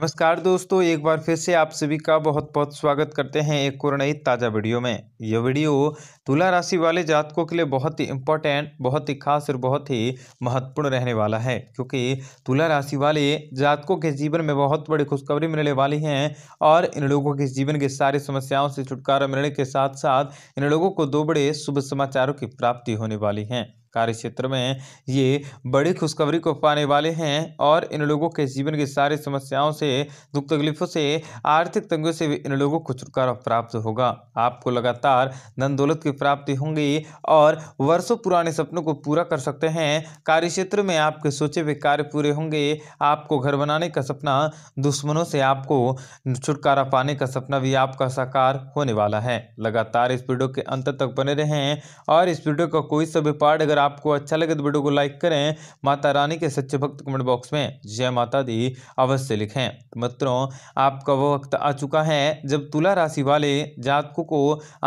नमस्कार दोस्तों एक बार फिर से आप सभी का बहुत बहुत स्वागत करते हैं एक और नई ताज़ा वीडियो में यह वीडियो तुला राशि वाले जातकों के लिए बहुत ही इम्पोर्टेंट बहुत ही खास और बहुत ही महत्वपूर्ण रहने वाला है क्योंकि तुला राशि वाले जातकों के जीवन में बहुत बड़ी खुशखबरी मिलने वाली है और इन लोगों के जीवन की सारी समस्याओं से छुटकारा मिलने के साथ साथ इन लोगों को दो बड़े शुभ समाचारों की प्राप्ति होने वाली है कार्य क्षेत्र में ये बड़ी खुशखबरी को पाने वाले हैं और इन लोगों के जीवन की सारी समस्याओं से दुख तकलीफों से आर्थिक तंगों से भी इन लोगों को छुटकारा प्राप्त होगा आपको लगातार धन दौलत की प्राप्ति होंगी और वर्षों पुराने सपनों को पूरा कर सकते हैं कार्य क्षेत्र में आपके सोचे हुए कार्य पूरे होंगे आपको घर बनाने का सपना दुश्मनों से आपको छुटकारा पाने का सपना भी आपका साकार होने वाला है लगातार इस वीडियो के अंत तक बने रहें और इस वीडियो का कोई सभी पार्ट अगर अगर आपको अच्छा लगे तो वीडियो को लाइक करें माता रानी के सच्चे भक्त कमेंट बॉक्स में जय माता दी अवश्य लिखें तो मित्रों आपका वो वक्त आ चुका है जब तुला राशि वाले जातकों को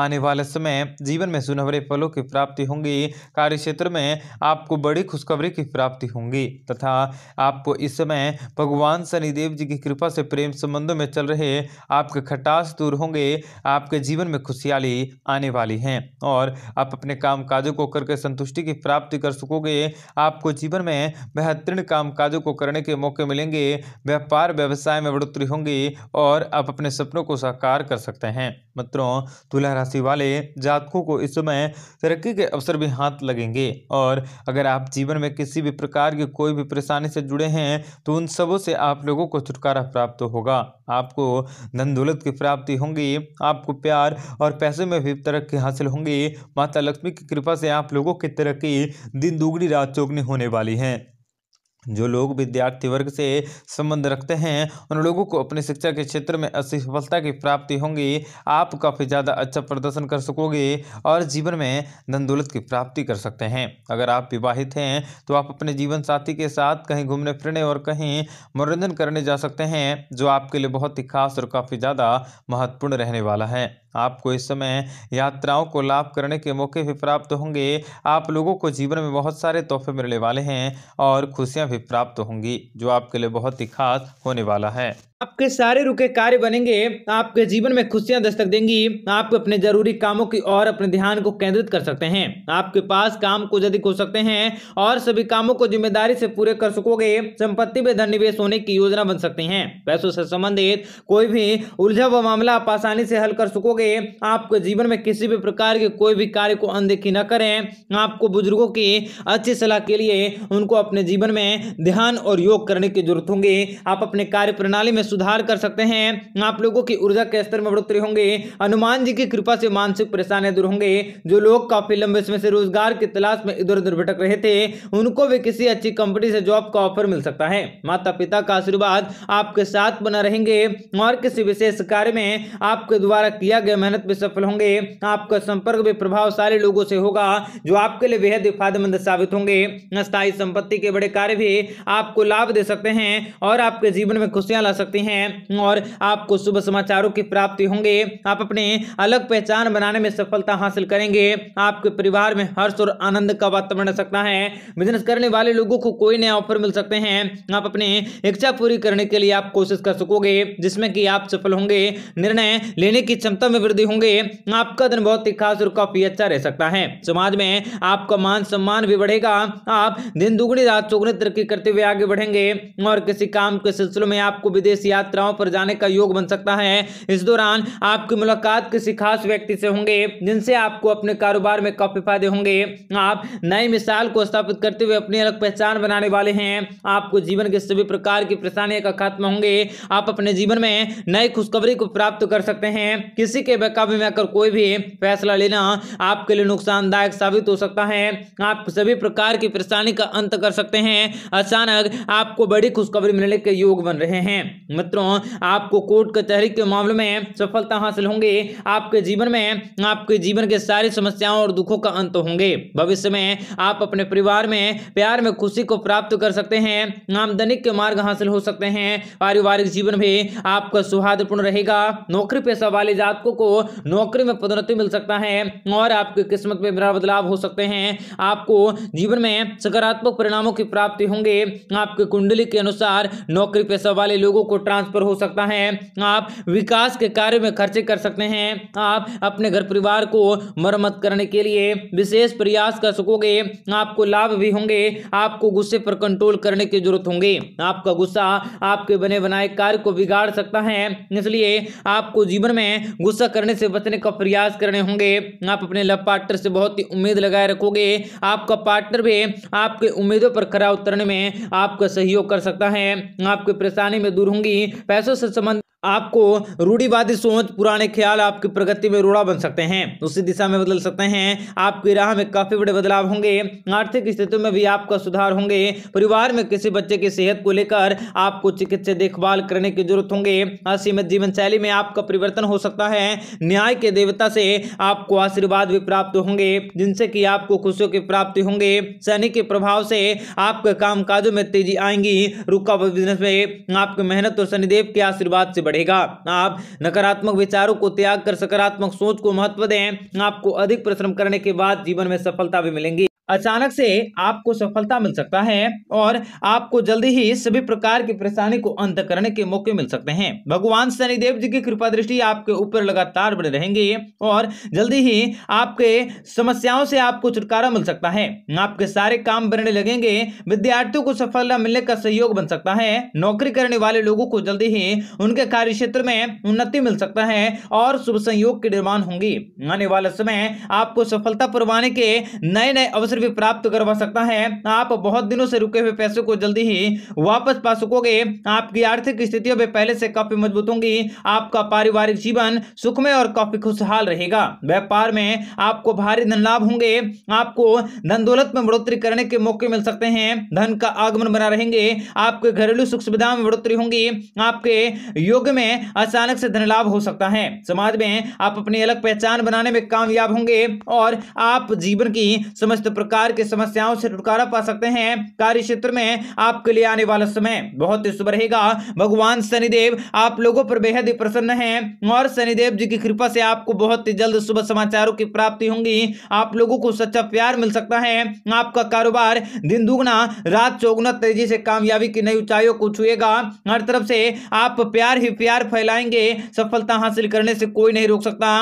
आने वाले समय जीवन में सुनहरे फलों की प्राप्ति होंगी कार्य क्षेत्र में आपको बड़ी खुशखबरी की प्राप्ति होंगी तथा आपको इस समय भगवान शनिदेव जी की कृपा से प्रेम संबंधों में चल रहे आपके खटास दूर होंगे आपके जीवन में खुशहाली आने वाली है और आप अपने काम काजों को करके संतुष्टि की प्राप्ति कर सकोगे आपको जीवन में बेहतरीन काम काजों को करने के मौके मिलेंगे व्यापार व्यवसाय में बढ़ोतरी होंगी और आप अपने सपनों को साकार कर सकते हैं मित्रों तुला राशि वाले जातकों को इस समय तरक्की के अवसर भी हाथ लगेंगे और अगर आप जीवन में किसी भी प्रकार की कोई भी परेशानी से जुड़े हैं तो उन सबों से आप लोगों को छुटकारा प्राप्त होगा आपको धन दौलत की प्राप्ति होंगी आपको प्यार और पैसे में भी तरक्की हासिल होंगी माता लक्ष्मी की कृपा से आप लोगों की तरक्की भी दिन दुगड़ी रात चौगनी होने वाली है जो लोग विद्यार्थी वर्ग से संबंध रखते हैं उन लोगों को अपनी शिक्षा के क्षेत्र में असफलता की प्राप्ति होंगी आप काफ़ी ज़्यादा अच्छा प्रदर्शन कर सकोगे और जीवन में धन दौलत की प्राप्ति कर सकते हैं अगर आप विवाहित हैं तो आप अपने जीवन साथी के साथ कहीं घूमने फिरने और कहीं मनोरंजन करने जा सकते हैं जो आपके लिए बहुत ही खास और काफ़ी ज़्यादा महत्वपूर्ण रहने वाला है आपको इस समय यात्राओं को लाभ करने के मौके भी प्राप्त होंगे आप लोगों को जीवन में बहुत सारे तोहफे मिलने वाले हैं और खुशियाँ भी प्राप्त होंगी जो आपके लिए बहुत ही खास होने वाला है आपके सारे रुके कार्य बनेंगे आपके जीवन में खुशियां दस्तक देंगी आप अपने जरूरी कामों की ओर अपने ध्यान को केंद्रित कर सकते हैं आपके पास काम कुछ अधिक हो सकते हैं और सभी कामों को जिम्मेदारी से पूरे कर सकोगे संपत्ति में धन निवेश होने की योजना बन सकती हैं पैसों से संबंधित कोई भी उलझा व मामला आप आसानी से हल कर सकोगे आपके जीवन में किसी भी प्रकार के कोई भी कार्य को अनदेखी न करें आपको बुजुर्गों की अच्छी सलाह के लिए उनको अपने जीवन में ध्यान और योग करने की जरूरत होंगी आप अपने कार्य में सुधार कर सकते हैं आप लोगों की ऊर्जा के स्तर में बढ़ोतरी होंगे हनुमान जी की कृपा से मानसिक परेशानियां दूर होंगे जो लोग काफी लंबे समय से रोजगार की तलाश में इधर उधर भटक रहे थे उनको भी किसी अच्छी कंपनी से जॉब का ऑफर मिल सकता है माता पिता का आशीर्वाद आपके साथ बना रहेंगे और किसी विशेष कार्य में आपके द्वारा किया गया मेहनत भी सफल होंगे आपका संपर्क भी प्रभावशाली लोगों से होगा जो आपके लिए बेहद फायदेमंद साबित होंगे स्थायी संपत्ति के बड़े कार्य भी आपको लाभ दे सकते हैं और आपके जीवन में खुशियां ला सकती हैं और आपको शुभ समाचारों की प्राप्ति होंगे आप अपने अलग पहचान बनाने में सफलता हासिल करेंगे आपके परिवार में हर्ष और आनंद का वातावरण रह सकता है बिजनेस करने वाले लोगों को कोई नया ऑफर मिल सकते हैं आप अपने इच्छा पूरी करने के लिए आप कोशिश कर सकोगे जिसमें कि आप सफल होंगे निर्णय लेने की क्षमता में वृद्धि होंगे आपका दिन बहुत ही खास और काफी अच्छा रह सकता है समाज में आपका मान सम्मान भी बढ़ेगा आप दिन दुगुनी रात चौगुनी तरक्की करते हुए आगे बढ़ेंगे और किसी काम के सिलसिले में आपको विदेशी यात्राओं पर जाने का योग बन सकता है इस दौरान आपकी मुलाकात किसी खास व्यक्ति से होंगे जिनसे आपको अपने कारोबार में काफी फायदे होंगे आप नई मिसाल को स्थापित करते हुए अपनी अलग पहचान बनाने वाले हैं आपको जीवन के सभी प्रकार की परेशानियों का खात्मा होंगे आप अपने जीवन में नई खुशखबरी को प्राप्त कर सकते हैं किसी के बेकाबू में आकर कोई भी फैसला लेना आपके लिए नुकसानदायक साबित हो सकता है आप सभी प्रकार की परेशानी का अंत कर सकते हैं अचानक आपको बड़ी खुशखबरी मिलने के योग बन रहे हैं मित्रों आपको कोर्ट कचहरी के मामले में सफलता हासिल होंगे आपके जीवन में आपके जीवन के सारी समस्याओं और दुखों का अंत होंगे भविष्य में आप अपने परिवार में प्यार में खुशी को प्राप्त कर सकते हैं आमदनी के मार्ग हासिल हो सकते हैं पारिवारिक जीवन भी आपका सुहादपूर्ण रहेगा नौकरी पेशा वाले जातकों को नौकरी में पदोन्नति मिल सकता है और आपकी किस्मत में बड़ा बदलाव हो सकते हैं आपको जीवन में सकारात्मक परिणामों की प्राप्ति होंगे आपके कुंडली के अनुसार नौकरी पेशा वाले लोगों को ट्रांसफर हो सकता है आप विकास के कार्य में खर्चे कर सकते हैं आप अपने घर परिवार को मरम्मत करने के लिए विशेष प्रयास कर सकोगे आपको लाभ भी होंगे आपको गुस्से पर कंट्रोल करने की जरूरत होंगे आपका गुस्सा आपके बने बनाए कार्य को बिगाड़ सकता है इसलिए आपको जीवन में गुस्सा करने से बचने का प्रयास करने होंगे आप अपने लव पार्टनर से बहुत ही उम्मीद लगाए रखोगे आपका पार्टनर भी आपके उम्मीदों पर खरा उतरने में आपका सहयोग कर सकता है आपकी परेशानी में दूर होंगी पैसों से संबंधित आपको रूढ़ीवादी सोच पुराने ख्याल आपकी प्रगति में रूढ़ा बन सकते हैं उसी दिशा में बदल सकते हैं आपकी राह में काफ़ी बड़े बदलाव होंगे आर्थिक स्थिति में भी आपका सुधार होंगे परिवार में किसी बच्चे की सेहत को लेकर आपको चिकित्सा देखभाल करने की जरूरत होंगे असीमित जीवन शैली में आपका परिवर्तन हो सकता है न्याय के देवता से आपको आशीर्वाद भी प्राप्त होंगे जिनसे कि आपको खुशियों की प्राप्ति होंगे शनि के प्रभाव से आपके काम में तेजी आएंगी रुका बिजनेस में आपकी मेहनत और शनिदेव के आशीर्वाद से बढ़ेगा आप नकारात्मक विचारों को त्याग कर सकारात्मक सोच को महत्व दें आपको अधिक परिश्रम करने के बाद जीवन में सफलता भी मिलेंगी अचानक से आपको सफलता मिल सकता है और आपको जल्दी ही सभी प्रकार की परेशानी को अंत करने के मौके मिल सकते हैं भगवान शनिदेव जी की कृपा दृष्टि आपके ऊपर लगातार बने रहेंगे और जल्दी ही आपके समस्याओं से आपको छुटकारा मिल सकता है आपके सारे काम बनने लगेंगे विद्यार्थियों को सफलता मिलने का सहयोग बन सकता है नौकरी करने वाले लोगों को जल्दी ही उनके कार्य क्षेत्र में उन्नति मिल सकता है और शुभ संयोग के निर्माण होंगी आने वाला समय आपको सफलता पुरवाने के नए नए अवसर भी प्राप्त करवा सकता है आप बहुत दिनों से रुके हुए पैसों को जल्दी ही वापस पा सकोगे आपकी आर्थिक स्थितियों में पहले से काफी मजबूत होंगी आपका पारिवारिक जीवन सुखमय और काफी खुशहाल रहेगा व्यापार में आपको भारी धन लाभ होंगे आपको धन दौलत में बढ़ोतरी करने के मौके मिल सकते हैं धन का आगमन बना रहेंगे आपके घरेलू सुख सुविधाओं में बढ़ोतरी होंगी आपके योग में अचानक से धन लाभ हो सकता है समाज में आप अपनी अलग पहचान बनाने में कामयाब होंगे और आप जीवन की समस्त प्रकार की समस्याओं से छुटकारा पा सकते हैं कार्य क्षेत्र में आपके लिए आने वाला समय बहुत ही शुभ रहेगा भगवान शनिदेव आप लोगों पर बेहद ही प्रसन्न है और शनिदेव जी की कृपा से आपको बहुत ही जल्द शुभ समाचारों की प्राप्ति होंगी आप लोगों को सच्चा प्यार मिल सकता है आपका कारोबार दिन दुगना रात चौगुना तेजी से कामयाबी की नई ऊंचाइयों को छुएगा हर तरफ से आप प्यार ही प्यार फैलाएंगे सफलता हासिल करने से कोई नहीं रोक सकता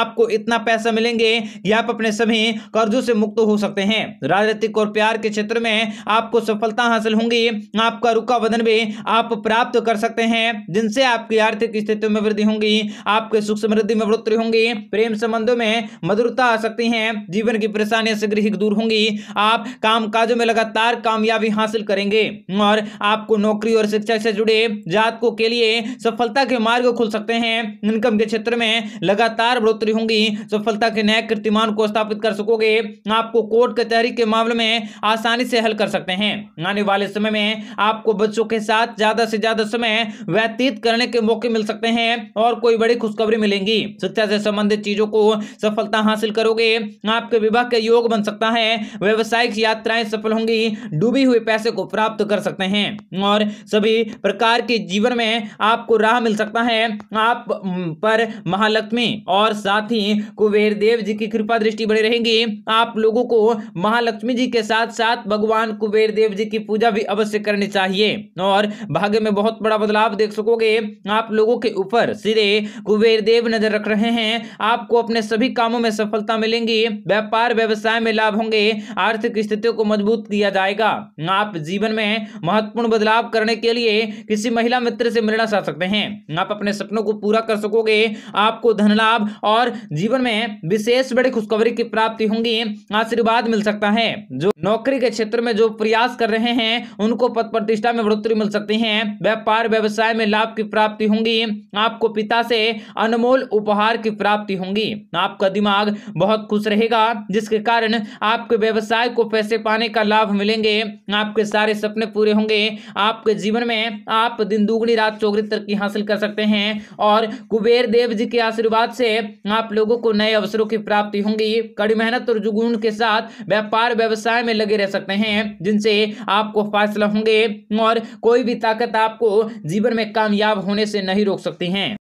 आपको इतना पैसा मिलेंगे कि आप अपने सभी कर्जों से मुक्त हो सकते हैं हैं राजनीतिक और प्यार के क्षेत्र में आपको सफलता हासिल होंगी आपका रुका वजन भी आप प्राप्त कर सकते हैं जिनसे आपकी आर्थिक स्थिति में वृद्धि होंगी आपके सुख समृद्धि में बढ़ोतरी होंगी प्रेम संबंधों में मधुरता आ सकती है जीवन की परेशानियां शीघ्र ही दूर होंगी आप काम काजों में लगातार कामयाबी हासिल करेंगे और आपको नौकरी और शिक्षा से जुड़े जातकों के लिए सफलता के मार्ग खुल सकते हैं इनकम के क्षेत्र में लगातार बढ़ोतरी होंगी सफलता के नए कीर्तिमान को स्थापित कर सकोगे आपको कोर्ट के तहरीक के मामले में आसानी से हल कर सकते हैं आने वाले समय में आपको बच्चों के साथ ज्यादा से ज्यादा समय व्यतीत करने के मौके मिल सकते हैं और कोई बड़ी खुशखबरी मिलेंगी शिक्षा से संबंधित चीजों को सफलता हासिल करोगे आपके विवाह के योग बन सकता है व्यवसायिक यात्राएं सफल होंगी डूबी हुए पैसे को प्राप्त कर सकते हैं और सभी प्रकार के जीवन में आपको राह मिल सकता है आप पर महालक्ष्मी और साथ ही कुबेर देव जी की कृपा दृष्टि बनी रहेगी आप लोगों को महालक्ष्मी जी के साथ साथ भगवान कुबेर देव जी की पूजा भी अवश्य करनी चाहिए और भाग्य में बहुत बड़ा बदलाव देख सकोगे आप लोगों के ऊपर सीधे कुबेर देव नजर रख रहे हैं आपको अपने सभी कामों में सफलता मिलेंगी व्यापार व्यवसाय में लाभ होंगे आर्थिक स्थितियों को मजबूत किया जाएगा आप जीवन में महत्वपूर्ण बदलाव करने के लिए किसी महिला मित्र से मिलना चाह सकते हैं आप अपने सपनों को पूरा कर सकोगे आपको धन लाभ और जीवन में विशेष बड़ी खुशखबरी की प्राप्ति होंगी आशीर्वाद मिल मिल सकता है जो नौकरी के क्षेत्र में जो प्रयास कर रहे हैं उनको पद प्रतिष्ठा में बढ़ोतरी मिल सकती है व्यापार व्यवसाय में लाभ की प्राप्ति होंगी आपको पिता से अनमोल उपहार की प्राप्ति होंगी आपका दिमाग बहुत खुश रहेगा जिसके कारण आपके व्यवसाय को पैसे पाने का लाभ मिलेंगे आपके सारे सपने पूरे होंगे आपके जीवन में आप दिन दुगनी रात चौगरी तरक्की हासिल कर सकते हैं और कुबेर देव जी के आशीर्वाद से आप लोगों को नए अवसरों की प्राप्ति होंगी कड़ी मेहनत और जुगुन के साथ व्यापार व्यवसाय में लगे रह सकते हैं जिनसे आपको फासला होंगे और कोई भी ताकत आपको जीवन में कामयाब होने से नहीं रोक सकती है